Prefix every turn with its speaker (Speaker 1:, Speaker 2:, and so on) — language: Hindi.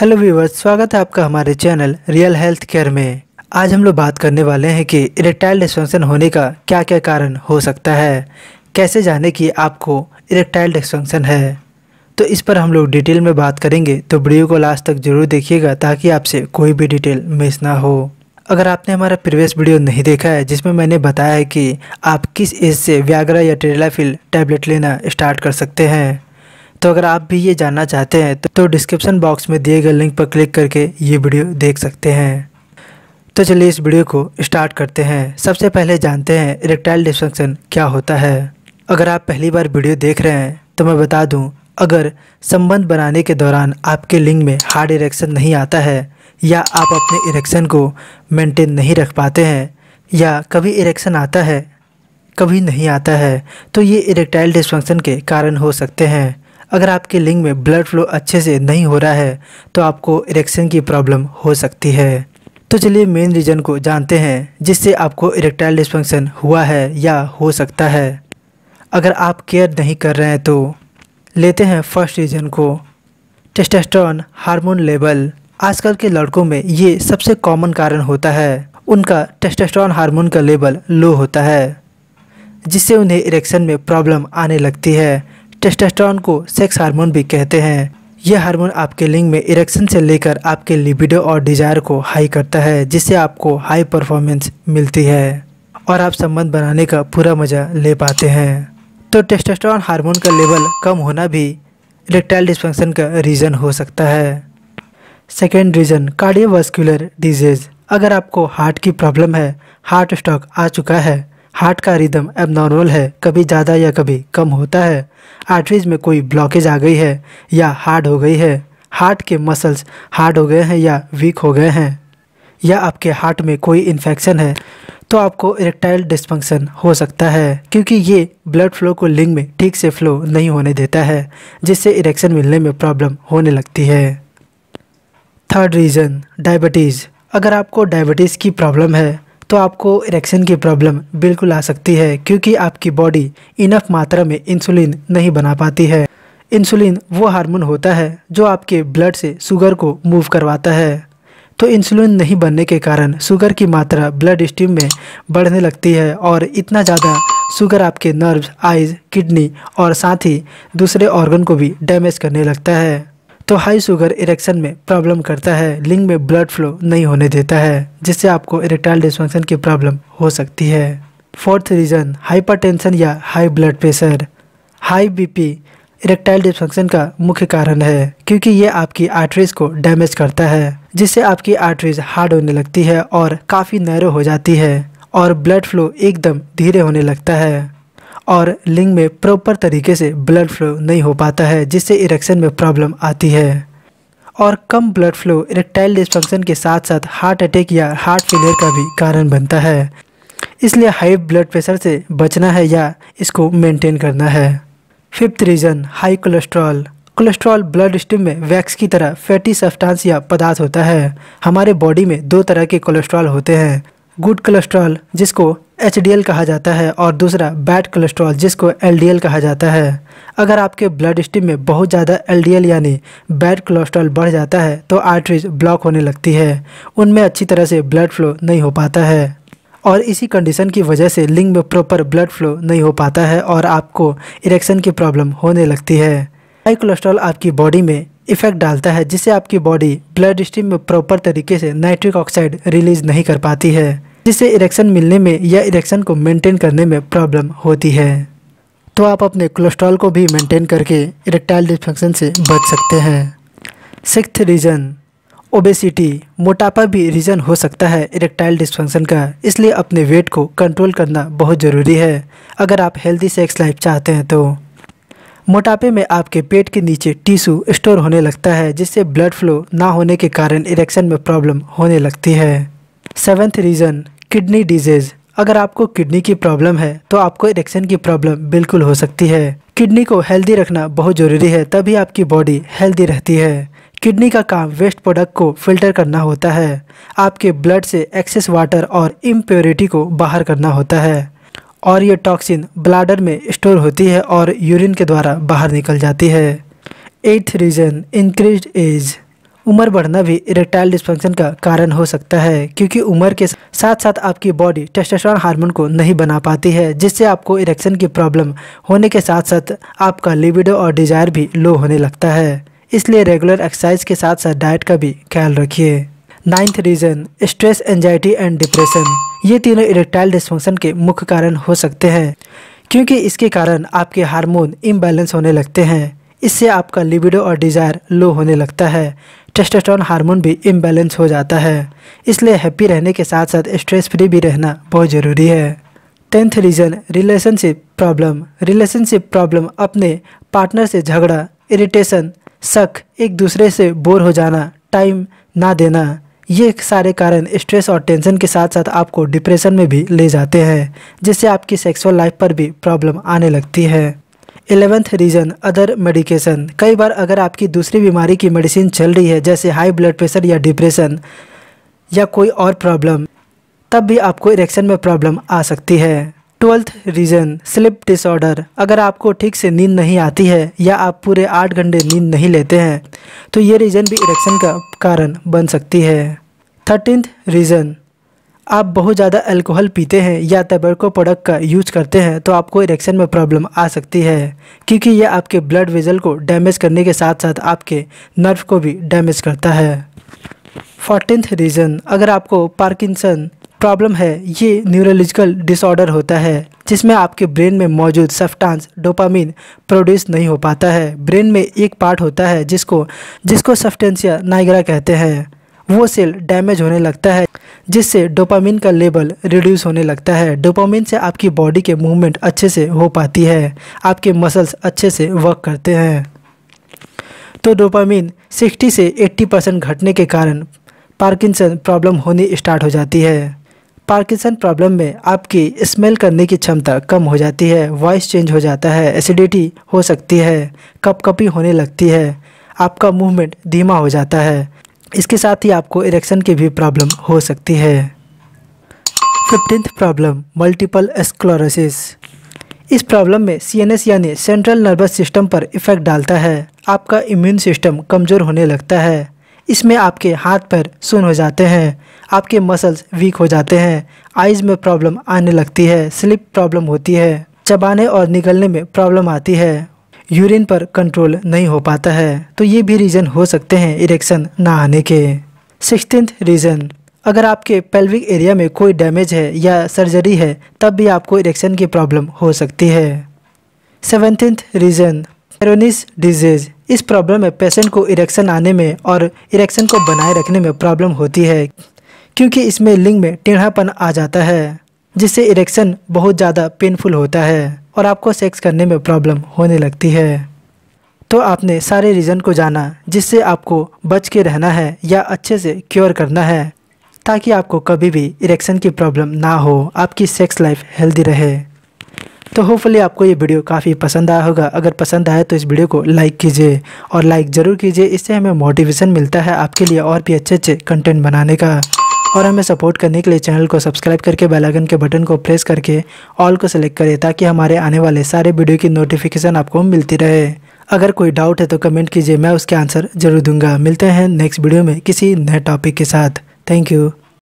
Speaker 1: हेलो व्यूवर्स स्वागत है आपका हमारे चैनल रियल हेल्थ केयर में आज हम लोग बात करने वाले हैं कि इरेक्टाइल डिस्फंक्शन होने का क्या क्या कारण हो सकता है कैसे जाने कि आपको इरेक्टाइल डिस्फंक्शन है तो इस पर हम लोग डिटेल में बात करेंगे तो वीडियो को लास्ट तक जरूर देखिएगा ताकि आपसे कोई भी डिटेल मिस ना हो अगर आपने हमारा प्रीवियस वीडियो नहीं देखा है जिसमें मैंने बताया है कि आप किस एज से व्याग्रा या टेरिलाफिल टैबलेट लेना स्टार्ट कर सकते हैं तो अगर आप भी ये जानना चाहते हैं तो डिस्क्रिप्शन तो बॉक्स में दिए गए लिंक पर क्लिक करके ये वीडियो देख सकते हैं तो चलिए इस वीडियो को स्टार्ट करते हैं सबसे पहले जानते हैं इरेक्टाइल डिस्फंक्शन क्या होता है अगर आप पहली बार वीडियो देख रहे हैं तो मैं बता दूं अगर संबंध बनाने के दौरान आपके लिंग में हार्ड इरेक्शन नहीं आता है या आप अपने इरेक्शन को मेंटेन नहीं रख पाते हैं या कभी इरेक्शन आता है कभी नहीं आता है तो ये इरेक्टाइल डिस्फंक्शन के कारण हो सकते हैं अगर आपके लिंग में ब्लड फ्लो अच्छे से नहीं हो रहा है तो आपको इरेक्शन की प्रॉब्लम हो सकती है तो चलिए मेन रीजन को जानते हैं जिससे आपको इरेक्टाइल डिस्फंक्शन हुआ है या हो सकता है अगर आप केयर नहीं कर रहे हैं तो लेते हैं फर्स्ट रीजन को टेस्टेस्ट्रॉन हार्मोन लेवल आजकल के लड़कों में ये सबसे कॉमन कारण होता है उनका टेस्टेस्ट्रॉन हार्मोन का लेवल लो होता है जिससे उन्हें इरेक्शन में प्रॉब्लम आने लगती है टेस्टेस्ट्रॉन को सेक्स हार्मोन भी कहते हैं यह हार्मोन आपके लिंग में इरेक्शन से लेकर आपके लिबिडो और डिजायर को हाई करता है जिससे आपको हाई परफॉर्मेंस मिलती है और आप संबंध बनाने का पूरा मज़ा ले पाते हैं तो टेस्टेस्ट्रॉन हार्मोन का लेवल कम होना भी इलेक्ट्राइल डिस्फंक्शन का रीज़न हो सकता है सेकेंड रीज़न कार्डियोवास्कुलर डिजीज़ अगर आपको हार्ट की प्रॉब्लम है हार्ट स्टॉक आ चुका है हार्ट का रिदम एबनॉर्मल है कभी ज़्यादा या कभी कम होता है आर्टरीज में कोई ब्लॉकेज आ गई है या हार्ड हो गई है हार्ट के मसल्स हार्ड हो गए हैं या वीक हो गए हैं या आपके हार्ट में कोई इन्फेक्शन है तो आपको इरेक्टाइल डिस्फंक्शन हो सकता है क्योंकि ये ब्लड फ्लो को लिंग में ठीक से फ्लो नहीं होने देता है जिससे इरेक्शन मिलने में प्रॉब्लम होने लगती है थर्ड रीज़न डायबिटीज़ अगर आपको डायबिटीज़ की प्रॉब्लम है तो आपको इरेक्शन की प्रॉब्लम बिल्कुल आ सकती है क्योंकि आपकी बॉडी इनफ मात्रा में इंसुलिन नहीं बना पाती है इंसुलिन वो हार्मोन होता है जो आपके ब्लड से शुगर को मूव करवाता है तो इंसुलिन नहीं बनने के कारण शुगर की मात्रा ब्लड स्टीम में बढ़ने लगती है और इतना ज़्यादा शुगर आपके नर्व्स आइज़ किडनी और साथ ही दूसरे ऑर्गन को भी डैमेज करने लगता है तो हाई शुगर इरेक्शन में प्रॉब्लम करता है लिंग में ब्लड फ्लो नहीं होने देता है जिससे आपको इरेक्टाइल डिस्फंक्शन की प्रॉब्लम हो सकती है फोर्थ रीज़न हाइपरटेंशन या high blood pressure high BP erectile dysfunction का मुख्य कारण है क्योंकि ये आपकी आर्टरीज को डैमेज करता है जिससे आपकी आर्टरीज हार्ड होने लगती है और काफ़ी नैरो हो जाती है और ब्लड फ्लो एकदम धीरे होने लगता है और लिंग में प्रॉपर तरीके से ब्लड फ्लो नहीं हो पाता है जिससे इरेक्शन में प्रॉब्लम आती है और कम ब्लड फ्लो इरेक्टाइल डिस्फंक्शन के साथ साथ हार्ट अटैक या हार्ट फेलियर का भी कारण बनता है इसलिए हाई ब्लड प्रेशर से बचना है या इसको मेंटेन करना है fifth reason high cholesterol cholesterol blood steam में वैक्स की तरह फैटी सब्सटेंस या पदार्थ होता है हमारे बॉडी में दो तरह के कोलेस्ट्रॉल होते हैं गुड कोलेस्ट्रॉल जिसको एच कहा जाता है और दूसरा बैड कोलेस्ट्रॉल जिसको एल कहा जाता है अगर आपके ब्लड स्टीम में बहुत ज़्यादा एल यानी बैड कोलेस्ट्रॉल बढ़ जाता है तो आर्टरीज ब्लॉक होने लगती है उनमें अच्छी तरह से ब्लड फ्लो नहीं हो पाता है और इसी कंडीशन की वजह से लिंग में प्रॉपर ब्लड फ्लो नहीं हो पाता है और आपको इरेक्शन की प्रॉब्लम होने लगती है हाई कोलेस्ट्रॉल आपकी बॉडी में इफ़ेक्ट डालता है जिससे आपकी बॉडी ब्लड स्ट्रीम में प्रॉपर तरीके से नाइट्रिक ऑक्साइड रिलीज नहीं कर पाती है जिससे इरेक्शन मिलने में या इरेक्शन को मेंटेन करने में प्रॉब्लम होती है तो आप अपने कोलेस्ट्रॉल को भी मेंटेन करके इरेक्टाइल डिस्फंक्शन से बच सकते हैं सिक्स रीज़न ओबेसिटी मोटापा भी रीज़न हो सकता है इरेक्टाइल डिस्फंक्शन का इसलिए अपने वेट को कंट्रोल करना बहुत ज़रूरी है अगर आप हेल्दी सेक्स लाइफ चाहते हैं तो मोटापे में आपके पेट के नीचे टिश्यू स्टोर होने लगता है जिससे ब्लड फ्लो ना होने के कारण इरेक्शन में प्रॉब्लम होने लगती है सेवेंथ रीज़न किडनी डिजीज अगर आपको किडनी की प्रॉब्लम है तो आपको इरेक्शन की प्रॉब्लम बिल्कुल हो सकती है किडनी को हेल्दी रखना बहुत ज़रूरी है तभी आपकी बॉडी हेल्दी रहती है किडनी का काम वेस्ट प्रोडक्ट को फिल्टर करना होता है आपके ब्लड से एक्सेस वाटर और इम्प्योरिटी को बाहर करना होता है और ये टॉक्सिन ब्लाडर में स्टोर होती है और यूरिन के द्वारा बाहर निकल जाती है एट्थ रीज़न इंक्रीज एज उम्र बढ़ना भी इरेक्टाइल डिस्फंक्शन का कारण हो सकता है क्योंकि उम्र के साथ साथ आपकी बॉडी टेस्टोस्टेरोन हार्मोन को नहीं बना पाती है जिससे आपको इरेक्शन की प्रॉब्लम होने के साथ साथ आपका लिबिडो और डिजायर भी लो होने लगता है इसलिए रेगुलर एक्सरसाइज के साथ साथ डाइट का भी ख्याल रखिए ninth reason stress anxiety and depression ये तीनों इरेक्टाइल डिस्फंक्शन के मुख्य कारण हो सकते हैं क्योंकि इसके कारण आपके हार्मोन इम्बैलेंस होने लगते हैं इससे आपका लिबिडो और डिज़ायर लो होने लगता है टेस्टोस्टेरोन हार्मोन भी इम्बैलेंस हो जाता है इसलिए हैप्पी रहने के साथ साथ स्ट्रेस फ्री भी रहना बहुत ज़रूरी है tenth reason relationship problem relationship problem अपने पार्टनर से झगड़ा इरिटेशन शक एक दूसरे से बोर हो जाना टाइम ना देना ये सारे कारण स्ट्रेस और टेंशन के साथ साथ आपको डिप्रेशन में भी ले जाते हैं जिससे आपकी सेक्सुअल लाइफ पर भी प्रॉब्लम आने लगती है एलेवंथ रीज़न अदर मेडिकेशन कई बार अगर आपकी दूसरी बीमारी की मेडिसिन चल रही है जैसे हाई ब्लड प्रेशर या डिप्रेशन या कोई और प्रॉब्लम तब भी आपको इरेक्शन में प्रॉब्लम आ सकती है ट्वेल्थ रीज़न स्लिप डिसऑर्डर अगर आपको ठीक से नींद नहीं आती है या आप पूरे आठ घंटे नींद नहीं लेते हैं तो ये रीज़न भी इरेक्शन का कारण बन सकती है थर्टीनथ रीज़न आप बहुत ज़्यादा अल्कोहल पीते हैं या तबरको प्रोडक्ट का यूज करते हैं तो आपको इरेक्शन में प्रॉब्लम आ सकती है क्योंकि यह आपके ब्लड वेजल को डैमेज करने के साथ साथ आपके नर्व को भी डैमेज करता है फोर्टीनथ रीज़न अगर आपको पार्किंसन प्रॉब्लम है ये न्यूरोलॉजिकल डिसऑर्डर होता है जिसमें आपके ब्रेन में मौजूद सफ्टांस डोपामिन प्रोड्यूस नहीं हो पाता है ब्रेन में एक पार्ट होता है जिसको जिसको सफ्टेंसिया नाइग्रा कहते हैं वो सेल डैमेज होने लगता है जिससे डोपामिन का लेवल रिड्यूस होने लगता है डोपामिन से आपकी बॉडी के मूवमेंट अच्छे से हो पाती है आपके मसल्स अच्छे से वर्क करते हैं तो डोपामिन 60 से 80 परसेंट घटने के कारण पार्किंसन प्रॉब्लम होनी स्टार्ट हो जाती है पार्किंसन प्रॉब्लम में आपकी स्मेल करने की क्षमता कम हो जाती है वॉइस चेंज हो जाता है एसिडिटी हो सकती है कपकपी होने लगती है आपका मूवमेंट धीमा हो जाता है इसके साथ ही आपको इरेक्शन की भी प्रॉब्लम हो सकती है फिफ्टींथ प्रॉब्लम मल्टीपल एस्क्लोरोसिस इस प्रॉब्लम में सीएनएस यानी सेंट्रल नर्वस सिस्टम पर इफ़ेक्ट डालता है आपका इम्यून सिस्टम कमज़ोर होने लगता है इसमें आपके हाथ पैर सुन हो जाते हैं आपके मसल्स वीक हो जाते हैं आइज़ में प्रॉब्लम आने लगती है स्लिप प्रॉब्लम होती है चबाने और निकलने में प्रॉब्लम आती है यूरिन पर कंट्रोल नहीं हो पाता है तो ये भी रीज़न हो सकते हैं इरेक्शन ना आने के सिक्सटीन रीज़न अगर आपके पेल्विक एरिया में कोई डैमेज है या सर्जरी है तब भी आपको इरेक्शन की प्रॉब्लम हो सकती है सेवनटीन्थ रीज़न पेरोनिस डिजीज़ इस प्रॉब्लम में पेशेंट को इरेक्शन आने में और इरेक्शन को बनाए रखने में प्रॉब्लम होती है क्योंकि इसमें लिंग में टेढ़ापन आ जाता है जिससे इरेक्शन बहुत ज़्यादा पेनफुल होता है और आपको सेक्स करने में प्रॉब्लम होने लगती है तो आपने सारे रीज़न को जाना जिससे आपको बच के रहना है या अच्छे से क्योर करना है ताकि आपको कभी भी इरेक्शन की प्रॉब्लम ना हो आपकी सेक्स लाइफ हेल्दी रहे तो होपफुली आपको ये वीडियो काफ़ी पसंद आया होगा अगर पसंद आया तो इस वीडियो को लाइक कीजिए और लाइक ज़रूर कीजिए इससे हमें मोटिवेशन मिलता है आपके लिए और भी अच्छे अच्छे कंटेंट बनाने का और हमें सपोर्ट करने के लिए चैनल को सब्सक्राइब करके बेलाइकन के बटन को प्रेस करके ऑल को सेलेक्ट करें ताकि हमारे आने वाले सारे वीडियो की नोटिफिकेशन आपको मिलती रहे अगर कोई डाउट है तो कमेंट कीजिए मैं उसके आंसर जरूर दूंगा मिलते हैं नेक्स्ट वीडियो में किसी नए टॉपिक के साथ थैंक यू